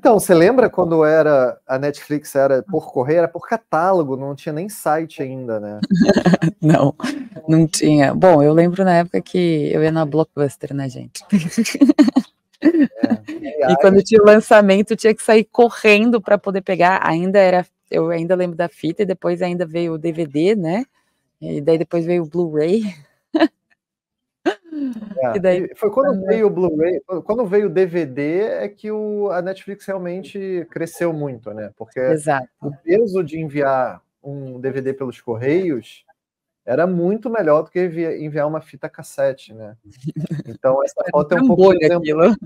Então, você lembra quando era a Netflix era por correio, era por catálogo, não tinha nem site ainda, né? não, não tinha. Bom, eu lembro na época que eu ia na Blockbuster, né, gente? É, e quando tinha o lançamento, tinha que sair correndo para poder pegar. Ainda era, eu ainda lembro da fita e depois ainda veio o DVD, né? E daí depois veio o Blu-ray. É. E daí... foi quando é. veio o Blu-ray, quando veio o DVD, é que o, a Netflix realmente cresceu muito, né? Porque Exato. o peso de enviar um DVD pelos correios era muito melhor do que enviar uma fita cassete, né? Então essa foto é um pouco exemplo.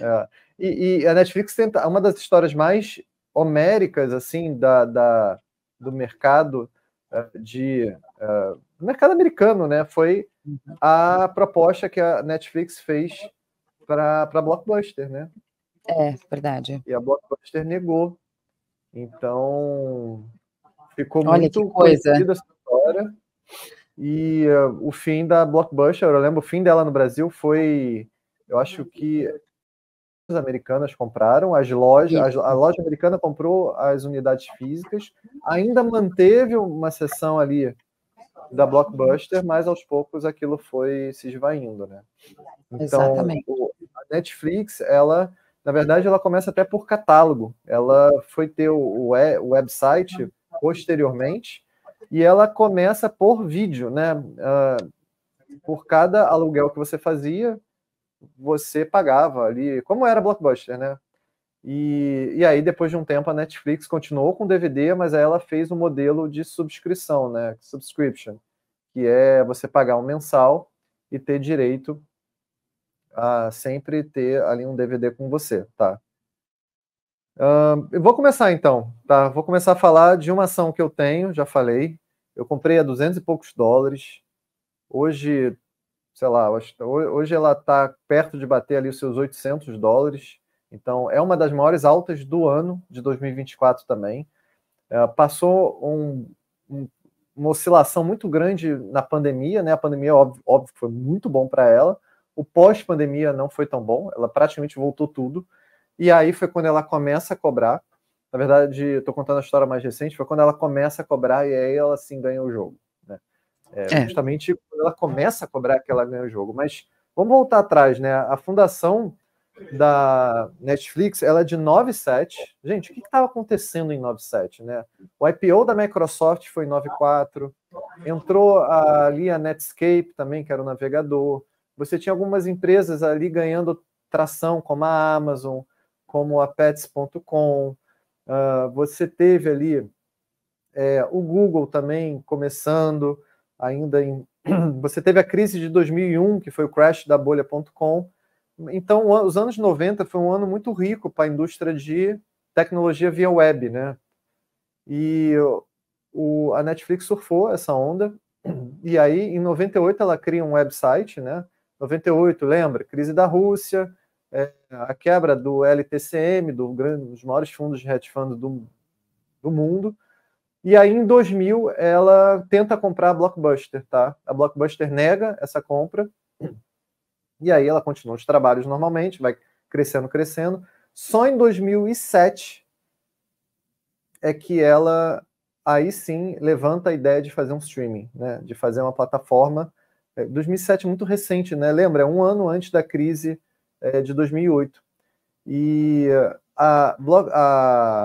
É. E, e, a Netflix tenta uma das histórias mais homéricas assim da, da do mercado eh, de uh, mercado americano, né? Foi uhum. a proposta que a Netflix fez para a Blockbuster, né? É, verdade. E a Blockbuster negou. Então, ficou Olha muito coisa. essa história. E uh, o fim da Blockbuster, eu lembro, o fim dela no Brasil foi, eu acho que as americanas compraram, as lojas, as, a loja americana comprou as unidades físicas, ainda manteve uma sessão ali da Blockbuster, mas aos poucos aquilo foi se esvaindo, né? Então, o, a Netflix, ela, na verdade, ela começa até por catálogo. Ela foi ter o, o website posteriormente e ela começa por vídeo, né? Uh, por cada aluguel que você fazia, você pagava ali, como era Blockbuster, né? E, e aí, depois de um tempo, a Netflix continuou com DVD, mas aí ela fez um modelo de subscrição, né? Subscription, que é você pagar um mensal e ter direito a sempre ter ali um DVD com você, tá? Uh, eu vou começar então, tá? Vou começar a falar de uma ação que eu tenho, já falei. Eu comprei a 200 e poucos dólares. Hoje, sei lá, hoje ela está perto de bater ali os seus 800 dólares. Então, é uma das maiores altas do ano de 2024 também. É, passou um, um, uma oscilação muito grande na pandemia, né? A pandemia, óbvio, óbvio foi muito bom para ela. O pós-pandemia não foi tão bom, ela praticamente voltou tudo. E aí foi quando ela começa a cobrar. Na verdade, estou contando a história mais recente, foi quando ela começa a cobrar e aí ela sim ganha o jogo. Né? É, é, justamente quando ela começa a cobrar que ela ganha o jogo. Mas vamos voltar atrás, né? A fundação da Netflix, ela é de 9,7. Gente, o que estava acontecendo em 9,7, né? O IPO da Microsoft foi 9,4. Entrou ali a Netscape também, que era o navegador. Você tinha algumas empresas ali ganhando tração, como a Amazon, como a Pets.com. Uh, ah, você teve ali é, o Google também começando, ainda em... Você teve a crise de 2001, que foi o crash da bolha.com então, os anos 90 foi um ano muito rico para a indústria de tecnologia via web, né? E o, a Netflix surfou essa onda, e aí em 98 ela cria um website, né? 98, lembra? Crise da Rússia, é, a quebra do LTCM, do grande, dos maiores fundos de hedge fund do, do mundo. E aí, em 2000, ela tenta comprar a Blockbuster, tá? A Blockbuster nega essa compra, e aí ela continua os trabalhos normalmente, vai crescendo, crescendo. Só em 2007 é que ela aí sim levanta a ideia de fazer um streaming, né? De fazer uma plataforma. 2007 é, é muito recente, né? Lembra? É um ano antes da crise é, de 2008. E a,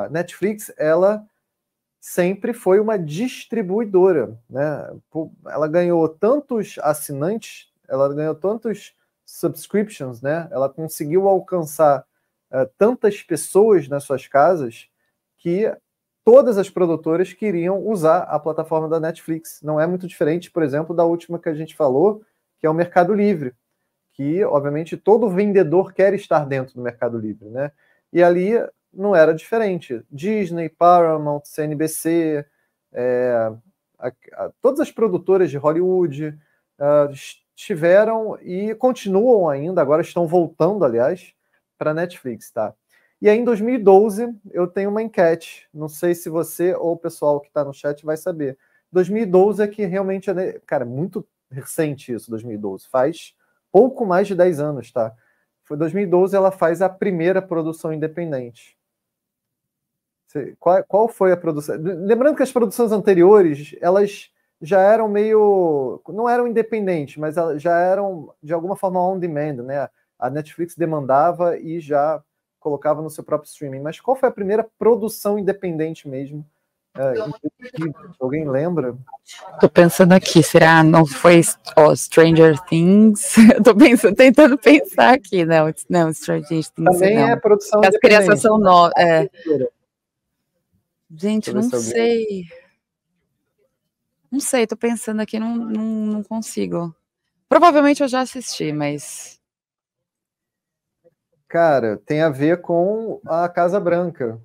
a Netflix, ela sempre foi uma distribuidora, né? Ela ganhou tantos assinantes, ela ganhou tantos subscriptions, né? Ela conseguiu alcançar uh, tantas pessoas nas suas casas que todas as produtoras queriam usar a plataforma da Netflix. Não é muito diferente, por exemplo, da última que a gente falou, que é o Mercado Livre, que obviamente todo vendedor quer estar dentro do Mercado Livre, né? E ali não era diferente. Disney, Paramount, CNBC, é, eh, a, a, todas as produtoras de Hollywood, uh, tiveram e continuam ainda, agora estão voltando, aliás, para Netflix, tá? E aí, em 2012, eu tenho uma enquete. Não sei se você ou o pessoal que está no chat vai saber. 2012 é que realmente. É cara, muito recente isso, 2012. Faz pouco mais de 10 anos, tá? Foi 2012 ela faz a primeira produção independente. Qual, qual foi a produção? Lembrando que as produções anteriores, elas já eram meio. não eram independentes, mas já eram de alguma forma on demand, né? A Netflix demandava e já colocava no seu próprio streaming. Mas qual foi a primeira produção independente mesmo? É, alguém lembra? Tô pensando aqui, será não foi oh, Stranger Things? Eu tô pensando, tentando pensar aqui, não, não Stranger Things. Também não. é produção. As crianças são novas. É. Gente, não sei. Alguém... Não sei, tô pensando aqui, não, não, não consigo. Provavelmente eu já assisti, mas. Cara, tem a ver com a Casa Branca.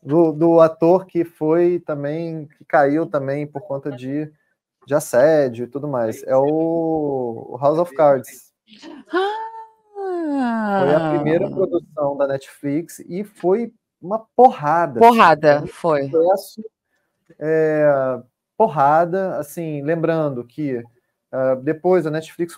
Do, do ator que foi também, que caiu também por conta de, de assédio e tudo mais. É o House of Cards. Ah. Foi a primeira ah! produção da Netflix e foi uma porrada. Assim. Porrada, foi. é, porrada. Assim, lembrando que uh, depois a Netflix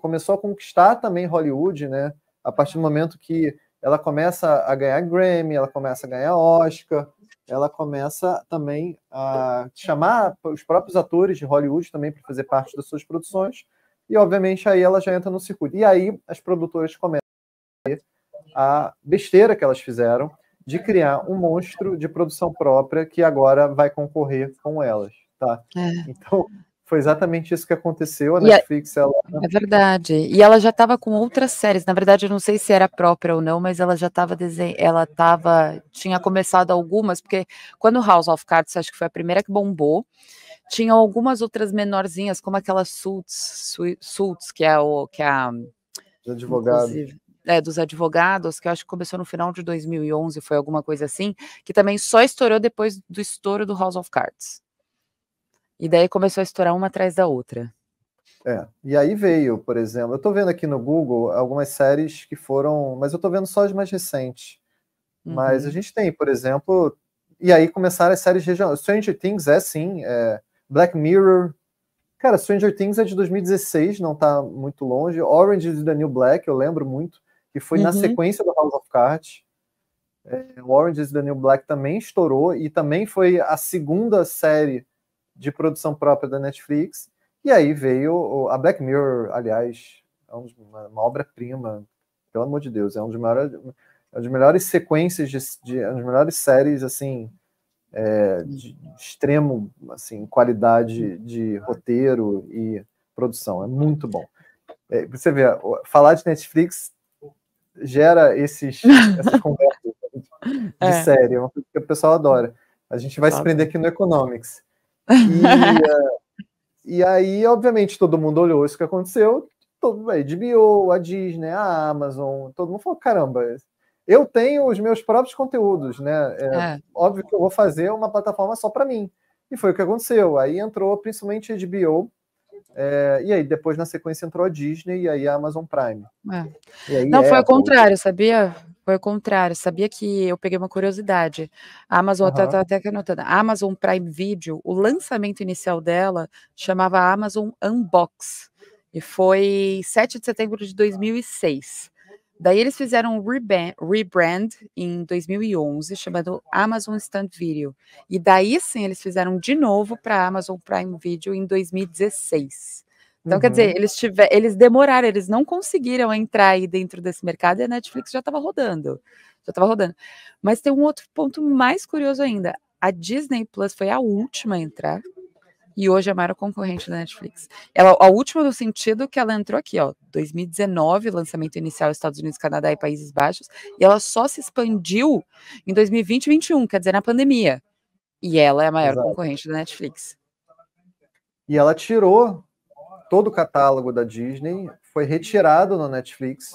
começou a conquistar também Hollywood, né? A partir do momento que ela começa a ganhar Grammy, ela começa a ganhar Oscar, ela começa também a chamar os próprios atores de Hollywood também para fazer parte das suas produções. E, obviamente, aí ela já entra no circuito. E aí as produtoras começam a ver a besteira que elas fizeram de criar um monstro de produção própria que agora vai concorrer com elas tá? É. Então, foi exatamente isso que aconteceu. A e Netflix, ela. É verdade. E ela já estava com outras séries. Na verdade, eu não sei se era própria ou não, mas ela já estava desenhando. Ela estava Tinha começado algumas, porque quando House of Cards, acho que foi a primeira que bombou. Tinha algumas outras menorzinhas, como aquela Suits, Suits que é o que é a dos advogados. É, dos advogados, que eu acho que começou no final de 2011, foi alguma coisa assim, que também só estourou depois do estouro do House of Cards. E daí começou a estourar uma atrás da outra. É, e aí veio, por exemplo, eu estou vendo aqui no Google algumas séries que foram, mas eu estou vendo só as mais recentes. Uhum. Mas a uhum. gente tem, por exemplo, e aí começaram as séries regionais. Stranger Things é sim, é Black Mirror. Cara, Stranger Things é de 2016, não está muito longe. Orange is the New Black, eu lembro muito, que foi uhum. na sequência do House of Cards. É, Orange is the New Black também estourou e também foi a segunda série de produção própria da Netflix. E aí veio a Black Mirror, aliás, é uma, uma obra-prima, pelo amor de Deus, é um dos maiores, é melhores sequências de, de é um das melhores séries assim é, de, extremo assim qualidade de roteiro e produção, é muito bom. É, você vê, falar de Netflix gera esses essas conversas de é. série, é uma coisa que o pessoal adora. A gente vai se prender aqui no Economics. Eh, e, aí, obviamente, todo mundo olhou isso que aconteceu, todo a HBO, a Disney, a Amazon, todo mundo falou: caramba, eu tenho os meus próprios conteúdos, né? É, é. Óbvio que eu vou fazer uma plataforma só para mim. E foi o que aconteceu. Aí entrou principalmente a HBO, é, e aí depois na sequência entrou a Disney e aí a Amazon Prime. É. Não, é foi ao contrário, sabia? Foi ao contrário. Sabia que eu peguei uma curiosidade. A Amazon, uhum. tá, até anotando, a Amazon Prime Video, o lançamento inicial dela chamava Amazon Unbox. E foi 7 de setembro de 2006. Daí eles fizeram um rebrand em 2011, chamado Amazon Stand Video. E daí sim eles fizeram de novo para Amazon Prime Video em 2016. Então, uhum. quer dizer, uhum. eles, tiver, eles demoraram, eles não conseguiram entrar aí dentro desse mercado e a Netflix já estava rodando. Já estava rodando. Mas tem um outro ponto mais curioso ainda. A Disney Plus foi a última a entrar, e hoje é a maior concorrente da Netflix. Ela, a última no sentido que ela entrou aqui, ó, 2019, lançamento inicial Estados Unidos, Canadá e Países Baixos, e ela só se expandiu em 2020 e 2021, quer dizer, na pandemia. E ela é a maior Exato. concorrente da Netflix. E ela tirou todo o catálogo da Disney, foi retirado na Netflix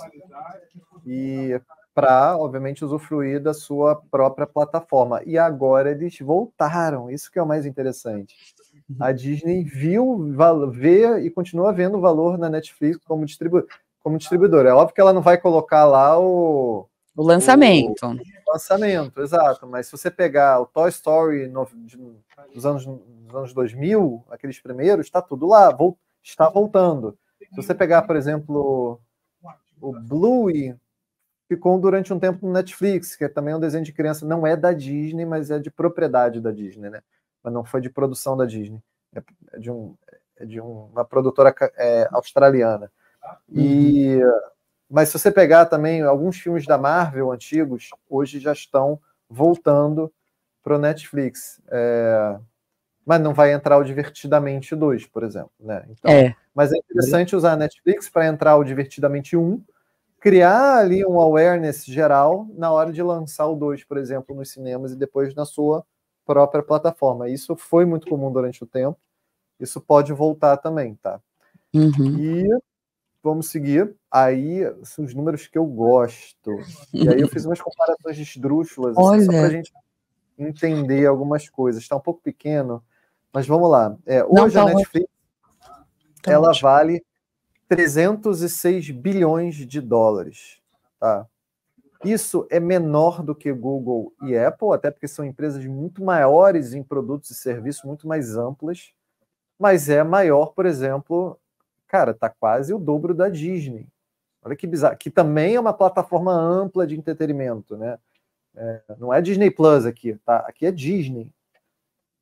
e para, obviamente, usufruir da sua própria plataforma. E agora eles voltaram, isso que é o mais interessante. Uhum. A Disney viu, vê e continua vendo valor na Netflix como, distribu como distribuidora. É óbvio que ela não vai colocar lá o. O lançamento. O, o lançamento, exato. Mas se você pegar o Toy Story no, de, dos, anos, dos anos 2000, aqueles primeiros, está tudo lá, vol, está voltando. Se você pegar, por exemplo, o Bluey, ficou durante um tempo no Netflix, que é também um desenho de criança, não é da Disney, mas é de propriedade da Disney, né? mas não foi de produção da Disney, é, é de, um, é de uma produtora é, australiana. E, mas se você pegar também alguns filmes da Marvel antigos, hoje já estão voltando para o Netflix. É, mas não vai entrar o Divertidamente 2, por exemplo. Né? Então, é. Mas é interessante usar a Netflix para entrar o Divertidamente 1, criar ali um awareness geral na hora de lançar o 2, por exemplo, nos cinemas e depois na sua própria plataforma. Isso foi muito comum durante o tempo. Isso pode voltar também, tá? Uhum. E vamos seguir. Aí são os números que eu gosto. E aí eu fiz umas comparações de esdrúxulas, assim, só gente entender algumas coisas. Está um pouco pequeno, mas vamos lá. É, hoje Não, a tá Netflix tá ela vale 306 bilhões de dólares. Tá? Isso é menor do que Google e Apple, até porque são empresas muito maiores em produtos e serviços muito mais amplas, mas é maior, por exemplo, cara, está quase o dobro da Disney. Olha que bizarro, que também é uma plataforma ampla de entretenimento, né? É, não é Disney Plus aqui, tá? Aqui é Disney.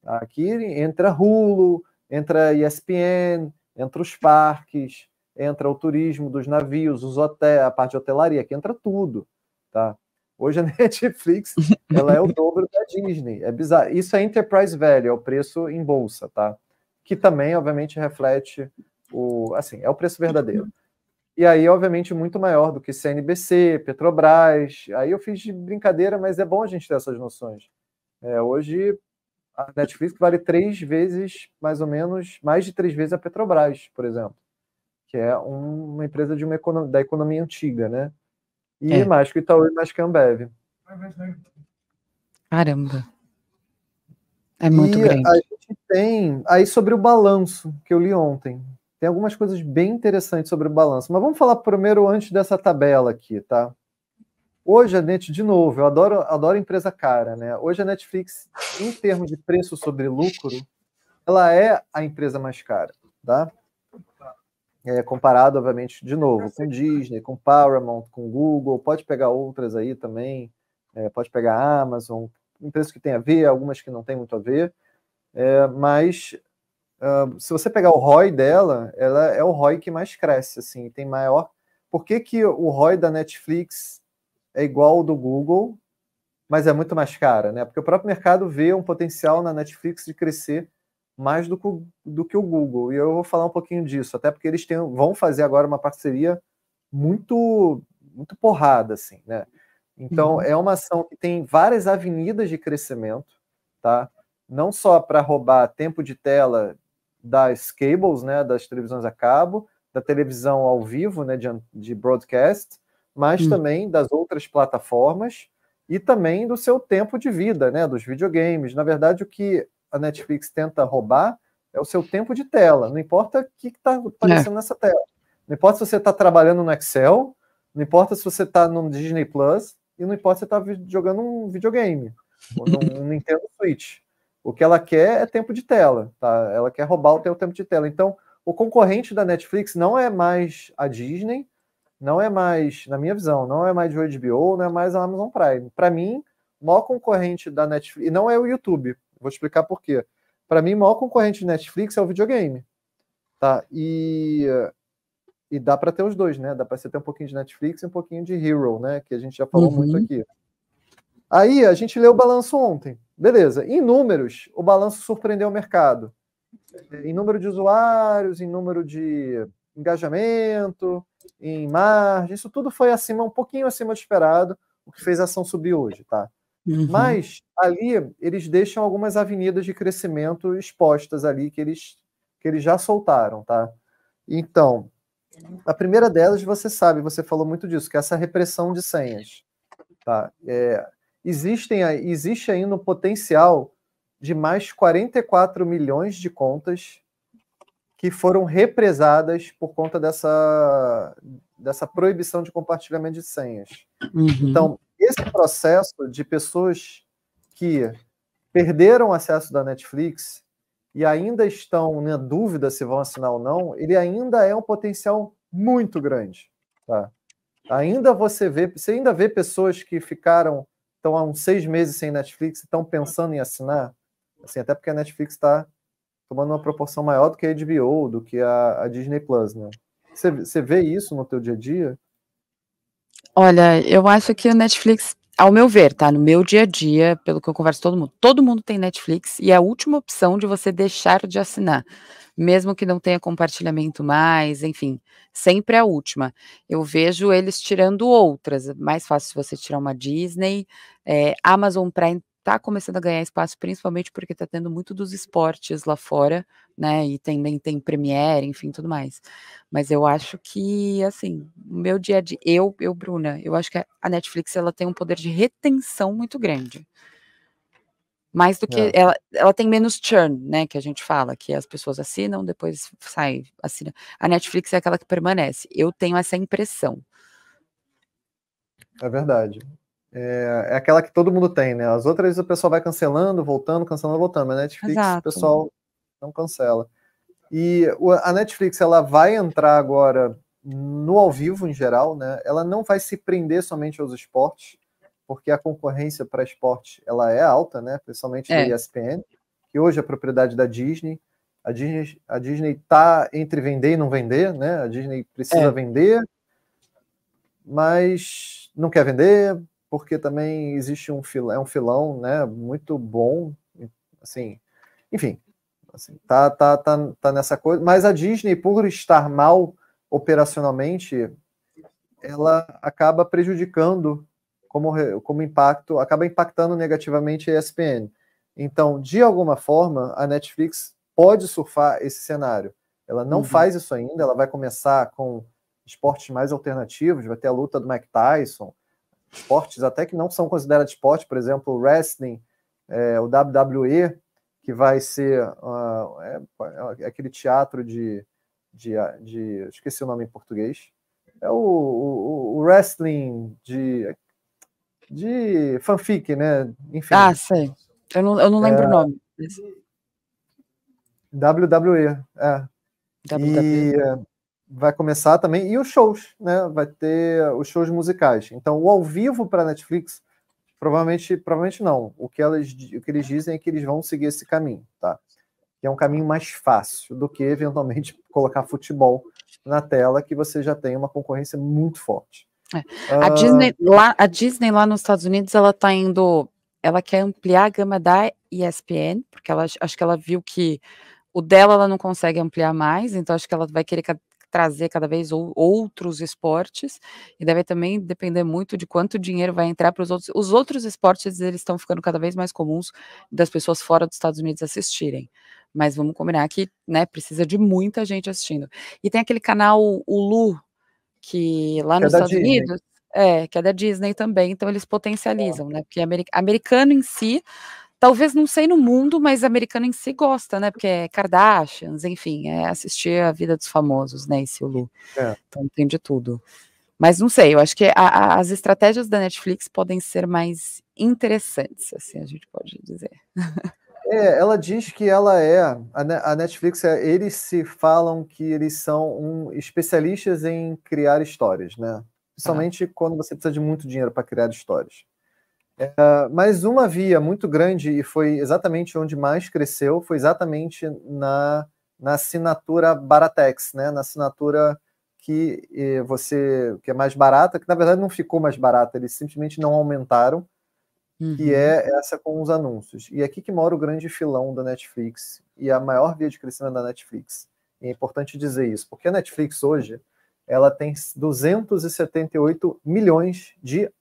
Aqui entra Hulu, entra ESPN, entra os parques, entra o turismo dos navios, os hotéis, a parte de hotelaria, aqui entra tudo tá? Hoje a Netflix ela é o dobro da Disney. É bizarro. Isso é enterprise value, é o preço em bolsa, tá? Que também, obviamente, reflete o. Assim, é o preço verdadeiro. E aí, obviamente, muito maior do que CNBC, Petrobras. Aí eu fiz de brincadeira, mas é bom a gente ter essas noções. É, hoje a Netflix vale três vezes, mais ou menos, mais de três vezes a Petrobras, por exemplo, que é um, uma empresa de uma da economia antiga, né? E é. mais que o Itaú e mais que Ambev. Caramba. É muito e grande. A gente tem. Aí sobre o balanço que eu li ontem. Tem algumas coisas bem interessantes sobre o balanço. Mas vamos falar primeiro antes dessa tabela aqui, tá? Hoje a Net, de novo, eu adoro, adoro empresa cara, né? Hoje a Netflix, em termos de preço sobre lucro, ela é a empresa mais cara, tá? é, comparado, obviamente, de novo, com Disney, com Paramount, com Google, pode pegar outras aí também, é, pode pegar Amazon, empresas que têm a ver, algumas que não têm muito a ver, é, mas uh, se você pegar o ROI dela, ela é o ROI que mais cresce, assim, tem maior... Por que, que o ROI da Netflix é igual ao do Google, mas é muito mais cara, né? Porque o próprio mercado vê um potencial na Netflix de crescer mais do, do que o Google. E eu vou falar um pouquinho disso, até porque eles têm, vão fazer agora uma parceria muito, muito porrada, assim, né? Então, uhum. é uma ação que tem várias avenidas de crescimento, tá? Não só para roubar tempo de tela das cables, né, das televisões a cabo, da televisão ao vivo, né, de, de broadcast, mas uhum. também das outras plataformas e também do seu tempo de vida, né, dos videogames. Na verdade, o que a Netflix tenta roubar é o seu tempo de tela. Não importa o que está aparecendo é. nessa tela. Não importa se você está trabalhando no Excel, não importa se você está no Disney Plus, e não importa se você está jogando um videogame, ou um Nintendo Switch. O que ela quer é tempo de tela, tá? Ela quer roubar o seu tempo de tela. Então, o concorrente da Netflix não é mais a Disney, não é mais, na minha visão, não é mais o HBO, não é mais a Amazon Prime. Para mim, o maior concorrente da Netflix, e não é o YouTube, Vou explicar por quê. Para mim, o maior concorrente de Netflix é o videogame. Tá? E, e dá para ter os dois, né? Dá para você ter um pouquinho de Netflix e um pouquinho de Hero, né? Que a gente já falou uhum. muito aqui. Aí a gente leu o balanço ontem. Beleza. Em números, o balanço surpreendeu o mercado. Em número de usuários, em número de engajamento, em margem, isso tudo foi acima, um pouquinho acima do esperado, o que fez a ação subir hoje, tá? Uhum. Mas ali eles deixam algumas avenidas de crescimento expostas ali que eles, que eles já soltaram, tá? Então, a primeira delas você sabe, você falou muito disso, que é essa repressão de senhas, tá? É, existem, existe ainda um potencial de mais 44 milhões de contas que foram represadas por conta dessa, dessa proibição de compartilhamento de senhas. Uhum. Então, esse processo de pessoas que perderam o acesso da Netflix e ainda estão na dúvida se vão assinar ou não, ele ainda é um potencial muito grande. Tá? Ainda você vê, você ainda vê pessoas que ficaram estão há uns seis meses sem Netflix e estão pensando em assinar, assim, até porque a Netflix está tomando uma proporção maior do que a HBO, do que a, a Disney Plus, né? Você, você vê isso no teu dia a dia? Olha, eu acho que o Netflix, ao meu ver, tá? No meu dia a dia, pelo que eu converso com todo mundo, todo mundo tem Netflix e é a última opção de você deixar de assinar. Mesmo que não tenha compartilhamento mais, enfim, sempre a última. Eu vejo eles tirando outras. É mais fácil se você tirar uma Disney, é, Amazon Prime tá começando a ganhar espaço, principalmente porque tá tendo muito dos esportes lá fora, né? E também tem, tem Premiere, enfim, tudo mais. Mas eu acho que, assim, o meu dia de eu, eu, Bruna, eu acho que a Netflix ela tem um poder de retenção muito grande. Mais do que é. ela, ela tem menos churn, né? Que a gente fala, que as pessoas assinam, depois sai, assina. A Netflix é aquela que permanece. Eu tenho essa impressão. É verdade é, é, aquela que todo mundo tem, né? As outras o pessoal vai cancelando, voltando, cancelando, voltando, mas a Netflix Exato. o pessoal não cancela. E a Netflix ela vai entrar agora no ao vivo em geral, né? Ela não vai se prender somente aos esportes, porque a concorrência para esporte ela é alta, né? Principalmente é. da ESPN, que hoje é propriedade da Disney. A Disney a Disney tá entre vender e não vender, né? A Disney precisa é. vender, mas não quer vender, porque também existe um filão, é um filão, né, muito bom, assim, enfim, assim, tá, tá, tá, tá nessa coisa, mas a Disney, por estar mal operacionalmente, ela acaba prejudicando como, como impacto, acaba impactando negativamente a ESPN. Então, de alguma forma, a Netflix pode surfar esse cenário. Ela não uhum. faz isso ainda, ela vai começar com esportes mais alternativos, vai ter a luta do Mike Tyson, esportes até que não são considerados esporte, por exemplo, o wrestling, é, o WWE, que vai ser uh, é, aquele teatro de, de, ah, de, Esqueci o nome em português. É o, o, o wrestling de, de fanfic, né? Enfim. Ah, sei. Eu não, eu não lembro é, o nome. WWE. É. WWE. E, vai começar também, e os shows, né? Vai ter os shows musicais. Então, o ao vivo para Netflix, provavelmente, provavelmente não. O que, elas, o que eles dizem é que eles vão seguir esse caminho, tá? Que é um caminho mais fácil do que eventualmente colocar futebol na tela, que você já tem uma concorrência muito forte. É. A, ah, Disney, lá, a Disney lá nos Estados Unidos, ela tá indo. Ela quer ampliar a gama da ESPN, porque ela acho que ela viu que o dela ela não consegue ampliar mais, então acho que ela vai querer trazer cada vez ou, outros esportes e deve também depender muito de quanto dinheiro vai entrar para os outros. Os outros esportes eles estão ficando cada vez mais comuns das pessoas fora dos Estados Unidos assistirem. Mas vamos combinar que, né, precisa de muita gente assistindo. E tem aquele canal Hulu que lá é nos é Estados Disney. Unidos é, que é da Disney também, então eles potencializam, é. né? Porque é americano em si Talvez não sei no mundo, mas americano em si gosta, né? Porque é Kardashians, enfim, é assistir a vida dos famosos, né? Esse Hulu. É. Então tem de tudo. Mas não sei, eu acho que a, a, as estratégias da Netflix podem ser mais interessantes, assim a gente pode dizer. É, ela diz que ela é a Netflix. É, eles se falam que eles são um, especialistas em criar histórias, né? Principalmente ah. quando você precisa de muito dinheiro para criar histórias. É, mas uma via muito grande, e foi exatamente onde mais cresceu, foi exatamente na, na assinatura Baratex, né? na assinatura que eh, você que é mais barata, que na verdade não ficou mais barata, eles simplesmente não aumentaram, uhum. que é essa com os anúncios. E é aqui que mora o grande filão da Netflix e a maior via de crescimento da Netflix. E é importante dizer isso, porque a Netflix hoje ela tem 278 milhões de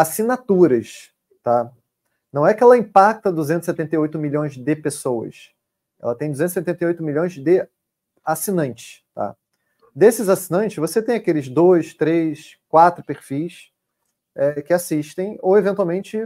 assinaturas, tá? Não é que ela impacta 278 milhões de pessoas. Ela tem 278 milhões de assinantes, tá? Desses assinantes, você tem aqueles dois, três, quatro perfis é, que assistem, ou eventualmente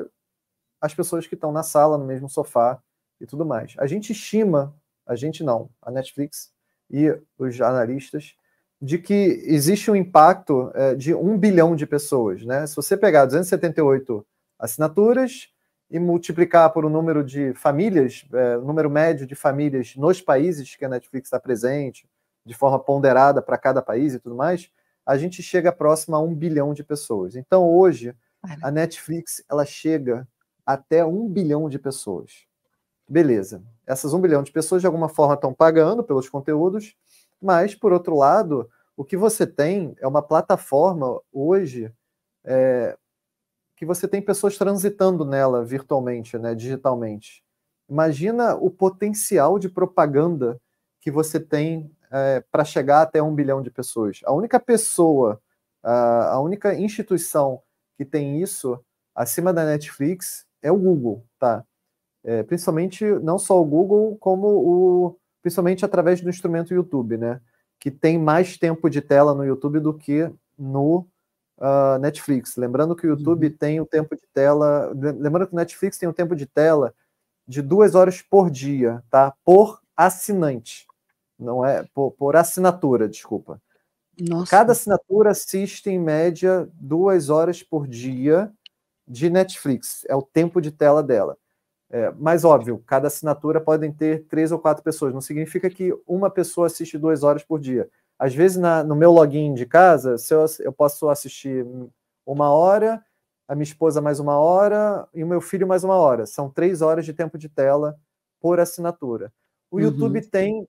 as pessoas que estão na sala, no mesmo sofá e tudo mais. A gente estima, a gente não, a Netflix e os analistas de que existe um impacto é, de um bilhão de pessoas. Né? Se você pegar 278 assinaturas e multiplicar por o um número de famílias, é, número médio de famílias nos países que a Netflix está presente, de forma ponderada para cada país e tudo mais, a gente chega próximo a um bilhão de pessoas. Então, hoje, a Netflix ela chega até um bilhão de pessoas. Beleza. Essas um bilhão de pessoas, de alguma forma, estão pagando pelos conteúdos, mas, por outro lado, o que você tem é uma plataforma hoje é, que você tem pessoas transitando nela virtualmente, né, digitalmente. Imagina o potencial de propaganda que você tem é, para chegar até um bilhão de pessoas. A única pessoa, a, a única instituição que tem isso acima da Netflix é o Google, tá? É, principalmente não só o Google, como o principalmente através do instrumento YouTube, né? Que tem mais tempo de tela no YouTube do que no uh, Netflix. Lembrando que o YouTube uhum. tem o tempo de tela. Lembrando que o Netflix tem um tempo de tela de duas horas por dia, tá? Por assinante. Não é por, por assinatura, desculpa. Nossa. Cada assinatura assiste em média duas horas por dia de Netflix. É o tempo de tela dela. É, mas óbvio, cada assinatura podem ter três ou quatro pessoas. Não significa que uma pessoa assiste duas horas por dia. Às vezes, na, no meu login de casa, se eu, eu posso assistir uma hora, a minha esposa mais uma hora e o meu filho mais uma hora. São três horas de tempo de tela por assinatura. O uhum. YouTube tem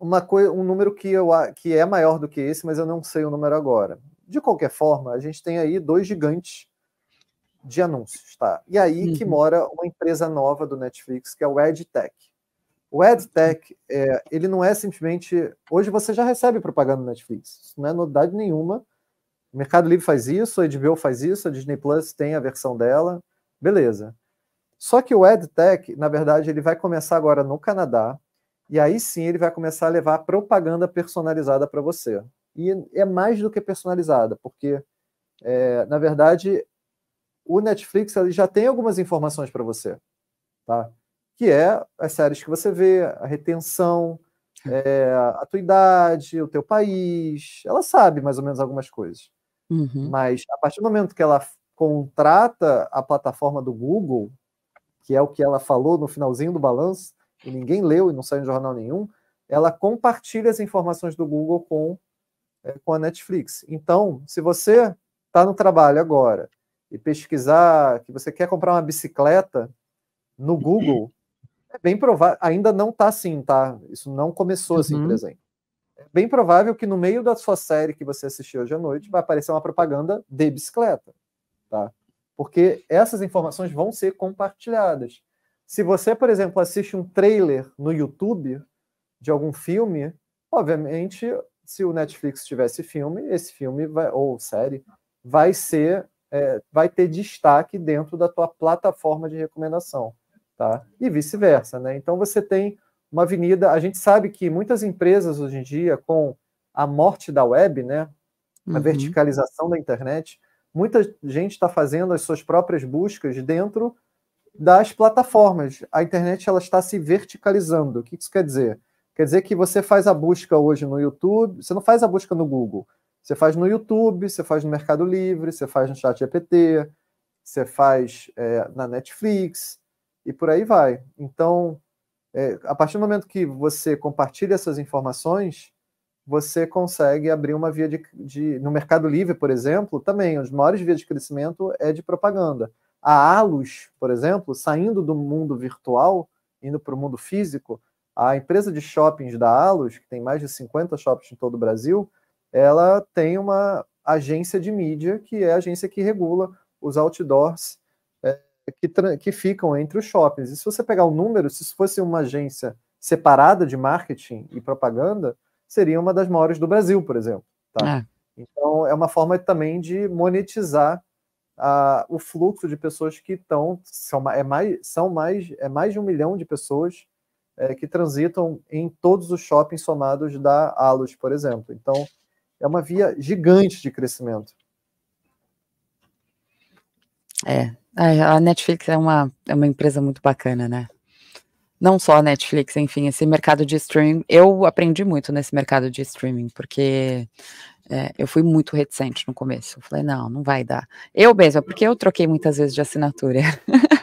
uma um número que, eu, que é maior do que esse, mas eu não sei o número agora. De qualquer forma, a gente tem aí dois gigantes de anúncios, tá? E aí uhum. que mora uma empresa nova do Netflix, que é o EdTech. O EdTech, é, ele não é simplesmente... Hoje você já recebe propaganda no Netflix, isso não é novidade nenhuma. O Mercado Livre faz isso, a HBO faz isso, a Disney Plus tem a versão dela, beleza. Só que o EdTech, na verdade, ele vai começar agora no Canadá, e aí sim ele vai começar a levar propaganda personalizada para você. E é mais do que personalizada, porque, é, na verdade, o Netflix já tem algumas informações para você, tá? Que é as séries que você vê, a retenção, hum. é, a tua idade, o teu país. Ela sabe mais ou menos algumas coisas. Uhum. Mas a partir do momento que ela contrata a plataforma do Google, que é o que ela falou no finalzinho do balanço, e ninguém leu e não saiu em jornal nenhum, ela compartilha as informações do Google com, é, com a Netflix. Então, se você está no trabalho agora e pesquisar que você quer comprar uma bicicleta no uhum. Google, é bem provável, ainda não está assim, tá? Isso não começou assim, uhum. por exemplo. É bem provável que no meio da sua série que você assistiu hoje à noite vai aparecer uma propaganda de bicicleta, tá? Porque essas informações vão ser compartilhadas. Se você, por exemplo, assiste um trailer no YouTube de algum filme, obviamente, se o Netflix tivesse filme, esse filme vai, ou série vai ser é, vai ter destaque dentro da tua plataforma de recomendação, tá? E vice-versa, né? Então você tem uma avenida. A gente sabe que muitas empresas hoje em dia, com a morte da web, né? A uhum. verticalização da internet, muita gente está fazendo as suas próprias buscas dentro das plataformas. A internet ela está se verticalizando. O que isso quer dizer? Quer dizer que você faz a busca hoje no YouTube, você não faz a busca no Google. Você faz no YouTube, você faz no Mercado Livre, você faz no Chat GPT, você faz é, na Netflix e por aí vai. Então, é, a partir do momento que você compartilha essas informações, você consegue abrir uma via de, de, No Mercado Livre, por exemplo, também, as maiores vias de crescimento é de propaganda. A Alus, por exemplo, saindo do mundo virtual, indo para o mundo físico, a empresa de shoppings da Alus, que tem mais de 50 shoppings em todo o Brasil, ela tem uma agência de mídia, que é a agência que regula os outdoors é, que, que ficam entre os shoppings. E se você pegar o número, se isso fosse uma agência separada de marketing e propaganda, seria uma das maiores do Brasil, por exemplo. Tá? É. Então, é uma forma também de monetizar a, o fluxo de pessoas que estão. São, é mais, são mais, é mais de um milhão de pessoas é, que transitam em todos os shoppings somados da Alus, por exemplo. Então, é uma via gigante de crescimento. É, é, a Netflix é uma, é uma empresa muito bacana, né? Não só a Netflix, enfim, esse mercado de streaming. Eu aprendi muito nesse mercado de streaming, porque é, eu fui muito reticente no começo. Eu falei, não, não vai dar. Eu mesma, porque eu troquei muitas vezes de assinatura.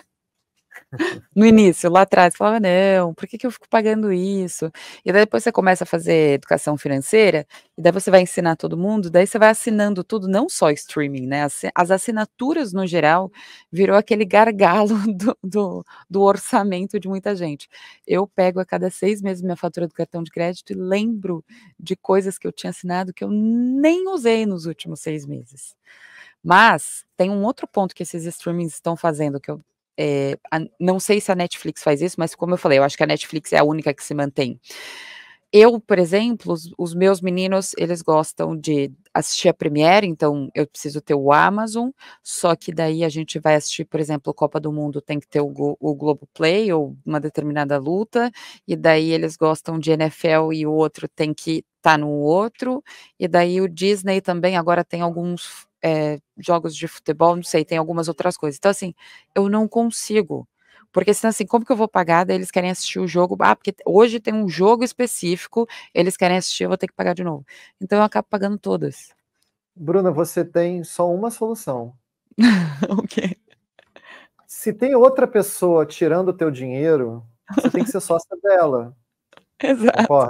no início, lá atrás, falava, não, por que, que eu fico pagando isso? E daí depois você começa a fazer educação financeira, e daí você vai ensinar todo mundo, daí você vai assinando tudo, não só streaming, né? As, as assinaturas, no geral, virou aquele gargalo do, do, do orçamento de muita gente. Eu pego a cada seis meses minha fatura do cartão de crédito e lembro de coisas que eu tinha assinado que eu nem usei nos últimos seis meses. Mas tem um outro ponto que esses streamings estão fazendo, que eu é, a, não sei se a Netflix faz isso, mas como eu falei, eu acho que a Netflix é a única que se mantém. Eu, por exemplo, os, os meus meninos, eles gostam de assistir a Premiere, então eu preciso ter o Amazon, só que daí a gente vai assistir, por exemplo, Copa do Mundo, tem que ter o, o Globoplay ou uma determinada luta, e daí eles gostam de NFL e o outro tem que estar tá no outro, e daí o Disney também agora tem alguns é, jogos de futebol, não sei, tem algumas outras coisas. Então, assim, eu não consigo. Porque senão, assim, como que eu vou pagar? Daí eles querem assistir o jogo. Ah, porque hoje tem um jogo específico, eles querem assistir, eu vou ter que pagar de novo. Então eu acabo pagando todas. Bruna, você tem só uma solução. o quê? Se tem outra pessoa tirando o teu dinheiro, você tem que ser sócia dela. Exato.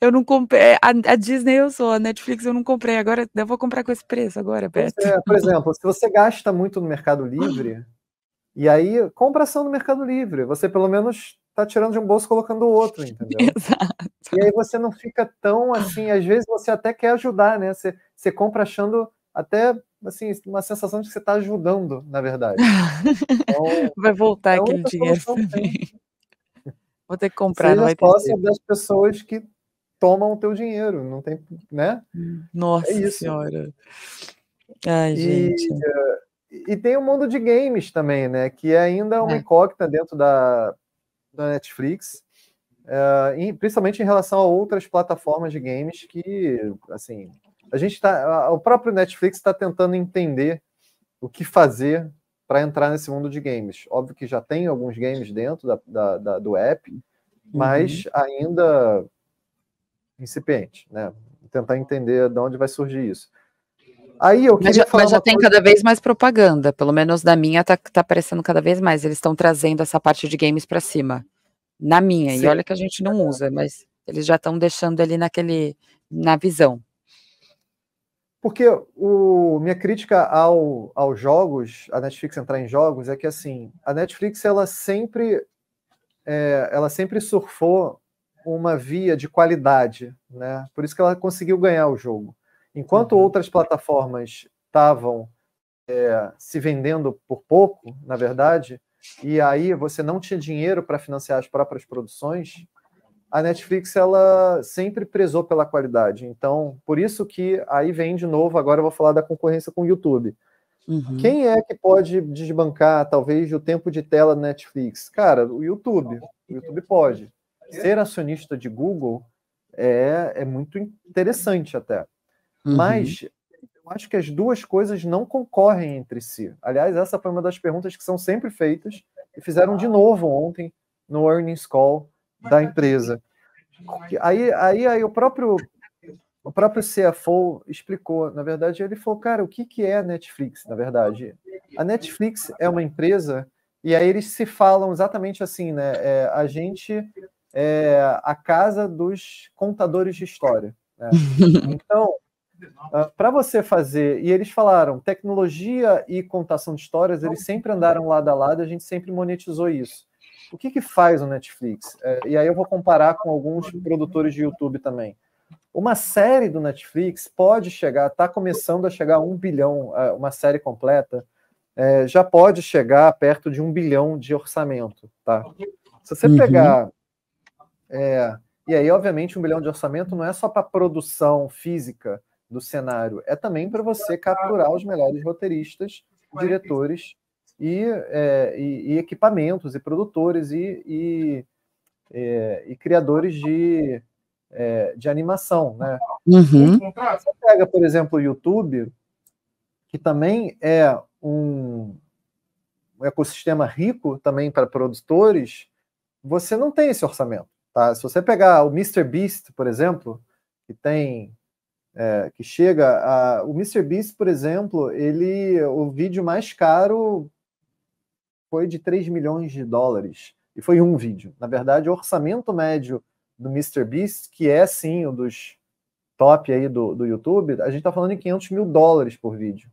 Eu não comprei. É, a, a, Disney eu sou, a Netflix eu não comprei. Agora eu vou comprar com esse preço agora, Beto. É, por exemplo, se você gasta muito no Mercado Livre, e aí compra ação no Mercado Livre. Você pelo menos está tirando de um bolso colocando o outro, entendeu? Exato. E aí você não fica tão assim, ah. às vezes você até quer ajudar, né? Você, você compra achando até assim, uma sensação de que você está ajudando, na verdade. Então, Vai voltar então, aquele dinheiro. Vou ter que comprar, Seja não vai ter. Sócio das pessoas que tomam o teu dinheiro, não tem, né? Nossa é senhora. Ai, e, gente. Eh, e tem o mundo de games também, né? Que é ainda é uma é. incógnita dentro da, da Netflix. Uh, em, principalmente em relação a outras plataformas de games que, assim, a gente tá, a, o próprio Netflix está tentando entender o que fazer para entrar nesse mundo de games. Óbvio que já tem alguns games dentro da, da, da do app, uhum. mas uhum. ainda incipiente, né? Tentar entender de onde vai surgir isso. Aí eu mas já, mas já tem cada vez mais propaganda, pelo menos da minha tá, tá aparecendo cada vez mais. Eles estão trazendo essa parte de games para cima. Na minha, Sim. e olha que a gente não usa, mas eles já estão deixando ali naquele na visão. Porque o, minha crítica ao, aos jogos, a Netflix entrar em jogos, é que assim, a Netflix ela sempre, é, ela sempre surfou uma via de qualidade, né? Por isso que ela conseguiu ganhar o jogo. Enquanto uhum. outras plataformas estavam é, se vendendo por pouco, na verdade, e aí você não tinha dinheiro para financiar as próprias produções, a Netflix ela sempre prezou pela qualidade. Então, por isso que aí vem de novo, agora eu vou falar da concorrência com o YouTube. Uhum. Quem é que pode desbancar, talvez, o tempo de tela da Netflix? Cara, o YouTube. O YouTube pode. Ser acionista de Google é, é muito interessante até. Uhum. Mas eu acho que as duas coisas não concorrem entre si. Aliás, essa foi uma das perguntas que são sempre feitas e fizeram de novo ontem no Earnings Call da empresa. Aí, aí, aí o próprio o próprio CFO explicou, na verdade, ele falou, cara, o que, que é a Netflix, na verdade? A Netflix é uma empresa, e aí eles se falam exatamente assim, né? É, a gente é a casa dos contadores de história. Né? Então, ah, para você fazer, e eles falaram, tecnologia e contação de histórias, eles sempre andaram lado a lado, a gente sempre monetizou isso o que, que faz o Netflix? É, e aí eu vou comparar com alguns produtores de YouTube também. Uma série do Netflix pode chegar, está começando a chegar a um bilhão, é, uma série completa, é, já pode chegar perto de um bilhão de orçamento, tá? Se você uhum. pegar... É, e aí, obviamente, um bilhão de orçamento não é só para produção física do cenário, é também para você capturar os melhores roteiristas, diretores e, é, e, e equipamentos, e produtores, e, e, é, e criadores de, é, de animação, né? Uhum. Então, você pega, por exemplo, o YouTube, que também é um ecossistema rico também para produtores, você não tem esse orçamento, tá? Se você pegar o Mr. Beast, por exemplo, que tem é, que chega a, o MrBeast, por exemplo, ele o vídeo mais caro foi de 3 milhões de dólares. E foi um vídeo. Na verdade, o orçamento médio do Mr. Beast, que é sim o um dos top aí do, do YouTube, a gente está falando em 500 mil dólares por vídeo.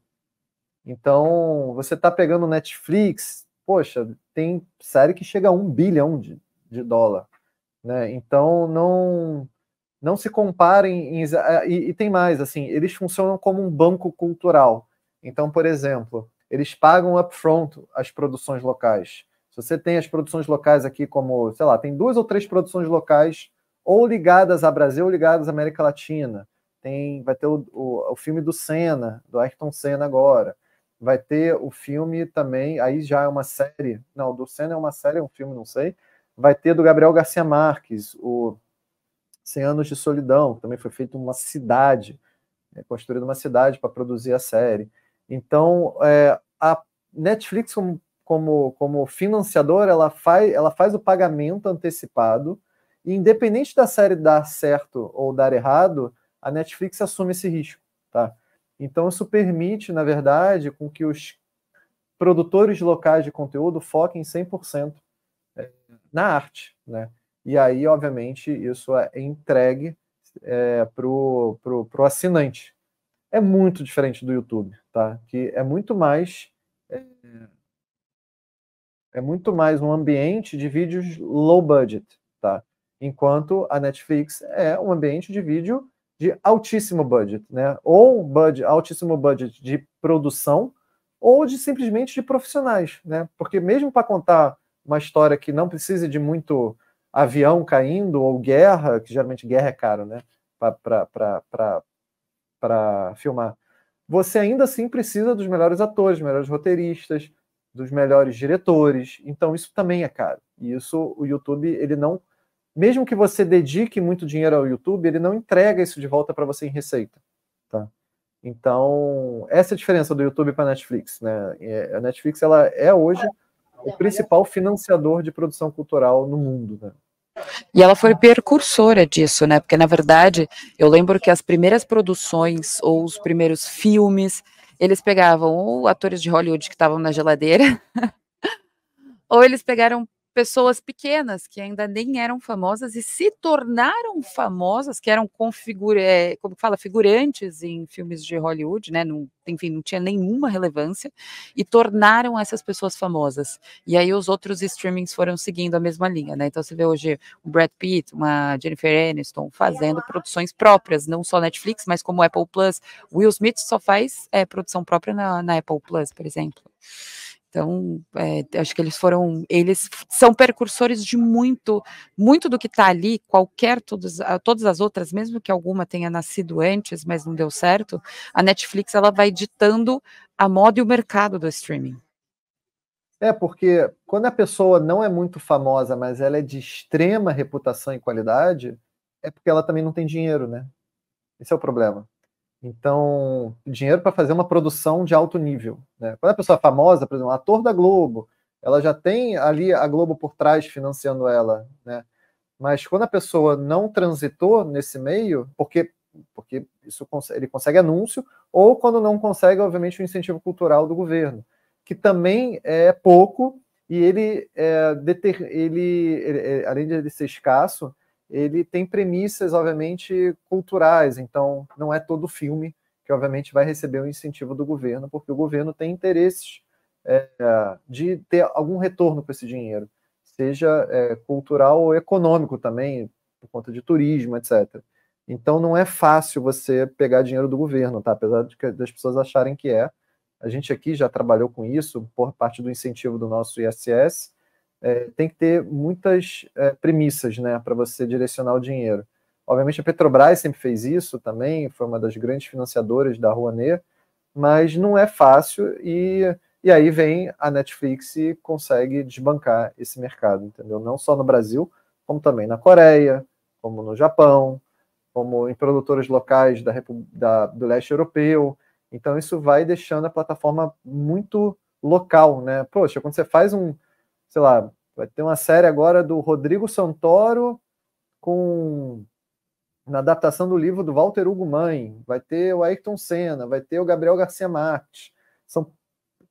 Então, você está pegando Netflix, poxa, tem série que chega a um bilhão de, de dólar. Né? Então, não não se comparem. Em, e, e tem mais, assim, eles funcionam como um banco cultural. Então, por exemplo, eles pagam upfront as produções locais. Se você tem as produções locais aqui como, sei lá, tem duas ou três produções locais ou ligadas a Brasil ou ligadas à América Latina. Tem, vai ter o, o, o filme do Senna, do Ayrton Senna agora. Vai ter o filme também, aí já é uma série. Não, do Senna é uma série, é um filme, não sei. Vai ter do Gabriel Garcia Marques, o 100 Anos de Solidão, que também foi feito uma cidade, né, construída uma cidade para produzir a série. Então, é, a Netflix, como, como, como financiadora, ela faz, ela faz o pagamento antecipado, e independente da série dar certo ou dar errado, a Netflix assume esse risco, tá? Então, isso permite, na verdade, com que os produtores locais de conteúdo foquem 100% é, na arte, né? E aí, obviamente, isso é entregue é, para o assinante, é muito diferente do YouTube, tá? Que é muito mais é, é muito mais um ambiente de vídeos low budget, tá? Enquanto a Netflix é um ambiente de vídeo de altíssimo budget, né? Ou budget, altíssimo budget de produção ou de simplesmente de profissionais, né? Porque mesmo para contar uma história que não precise de muito avião caindo ou guerra, que geralmente guerra é caro, né? Para para filmar. Você ainda assim precisa dos melhores atores, melhores roteiristas, dos melhores diretores. Então isso também é caro. E isso o YouTube ele não, mesmo que você dedique muito dinheiro ao YouTube, ele não entrega isso de volta para você em receita, tá? Então essa é a diferença do YouTube para Netflix, né? É, a Netflix ela é hoje o principal financiador de produção cultural no mundo, né? E ela foi precursora disso, né? Porque, na verdade, eu lembro que as primeiras produções ou os primeiros filmes, eles pegavam ou atores de Hollywood que estavam na geladeira, ou eles pegaram pessoas pequenas que ainda nem eram famosas e se tornaram famosas, que eram configura, é, como fala, figurantes em filmes de Hollywood, né? Não, enfim, não tinha nenhuma relevância e tornaram essas pessoas famosas. E aí os outros streamings foram seguindo a mesma linha, né? Então você vê hoje o Brad Pitt, uma Jennifer Aniston fazendo produções próprias, não só Netflix, mas como Apple Plus. Will Smith só faz é, produção própria na, na Apple Plus, por exemplo. Então, é, acho que eles foram, eles são percursores de muito, muito do que está ali, qualquer, todos, ah, todas as outras, mesmo que alguma tenha nascido antes, mas não deu certo, a Netflix ela vai ditando a moda e o mercado do streaming. É, porque quando a pessoa não é muito famosa, mas ela é de extrema reputação e qualidade, é porque ela também não tem dinheiro, né? Esse é o problema. Então, dinheiro para fazer uma produção de alto nível. Né? Quando a pessoa é famosa, por exemplo, ator da Globo, ela já tem ali a Globo por trás financiando ela. Né? Mas quando a pessoa não transitou nesse meio, porque, porque isso, ele consegue anúncio, ou quando não consegue, obviamente, o incentivo cultural do governo, que também é pouco, e ele, é, deter, ele, ele, ele é, além de ser escasso, ele tem premissas, obviamente, culturais. Então, não é todo filme que, obviamente, vai receber um incentivo do governo, porque o governo tem interesses é, de ter algum retorno com esse dinheiro, seja é, cultural ou econômico também, por conta de turismo, etc. Então, não é fácil você pegar dinheiro do governo, tá? apesar de que, das pessoas acharem que é. A gente aqui já trabalhou com isso por parte do incentivo do nosso ISS é, tem que ter muitas é, premissas né, para você direcionar o dinheiro. Obviamente a Petrobras sempre fez isso também, foi uma das grandes financiadoras da Rouanet, mas não é fácil e, e aí vem a Netflix e consegue desbancar esse mercado, entendeu? Não só no Brasil, como também na Coreia, como no Japão, como em produtores locais da, da, do leste europeu. Então isso vai deixando a plataforma muito local, né? Poxa, quando você faz um, sei lá, Vai ter uma série agora do Rodrigo Santoro com na adaptação do livro do Walter Hugo Mãe, vai ter o Ayrton Senna, vai ter o Gabriel Garcia Marques. São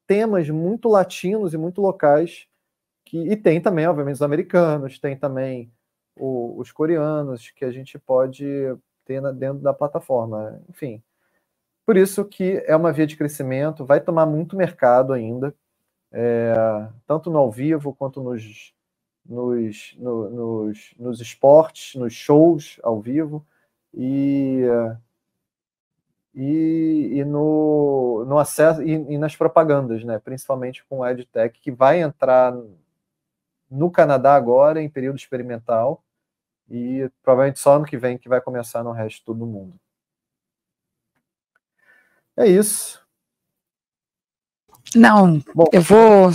temas muito latinos e muito locais que e tem também, obviamente, os americanos, tem também o, os coreanos que a gente pode ter na, dentro da plataforma. Enfim, por isso que é uma via de crescimento, vai tomar muito mercado ainda é, tanto no ao vivo quanto nos, nos, no, nos, nos esportes, nos shows ao vivo e, e, e no, no acesso e, e, nas propagandas, né? principalmente com o EdTech, que vai entrar no Canadá agora em período experimental e provavelmente só ano que vem que vai começar no resto do mundo. É isso. Não, Bom, eu vou.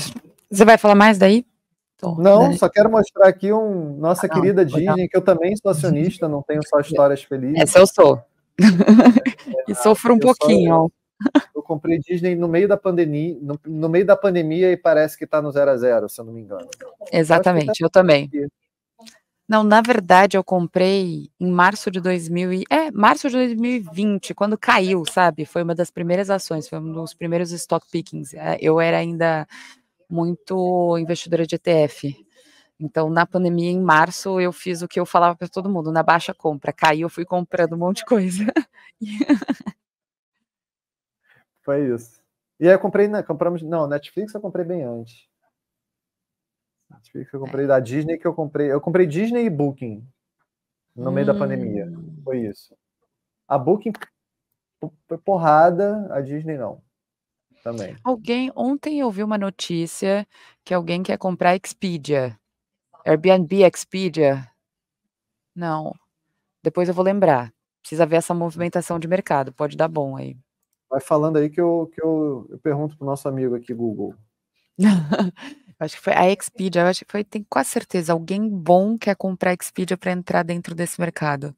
Você vai falar mais daí? Tô, não, daí. só quero mostrar aqui um nossa ah, não, querida Disney, que eu também sou acionista, não tenho só é. histórias felizes. Essa eu sou. É, e sofro um pouquinho. Só, eu, eu comprei Disney no meio da pandemia, no, no meio da pandemia e parece que está no zero a zero, se eu não me engano. Exatamente, eu, tá eu também. Aqui. Não, na verdade eu comprei em março de 2000 e, é, março de 2020, quando caiu, sabe? Foi uma das primeiras ações, foi um dos primeiros stock pickings. É, eu era ainda muito investidora de ETF. Então, na pandemia, em março, eu fiz o que eu falava para todo mundo, na baixa compra. Caiu, eu fui comprando um monte de coisa. foi isso. E aí eu comprei, na, compramos, não, Netflix eu comprei bem antes. Netflix, eu comprei é. da Disney que eu comprei. Eu comprei Disney e Booking no hum. meio da hum. pandemia. Foi isso. A Booking foi porrada, a Disney não. Também. Alguém, ontem eu vi uma notícia que alguém quer comprar Expedia. Airbnb Expedia. Não. Depois eu vou lembrar. Precisa ver essa movimentação de mercado. Pode dar bom aí. Vai falando aí que eu, que eu, eu pergunto pro nosso amigo aqui, Google. acho que foi a Expedia, eu acho que foi, tenho quase certeza, alguém bom quer comprar a Expedia para entrar dentro desse mercado.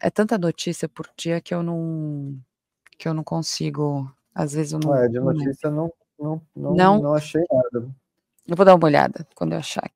É tanta notícia por dia que eu não que eu não consigo, às vezes eu não. É, de notícia não não, não, não, não achei nada. Eu vou dar uma olhada quando eu achar aqui.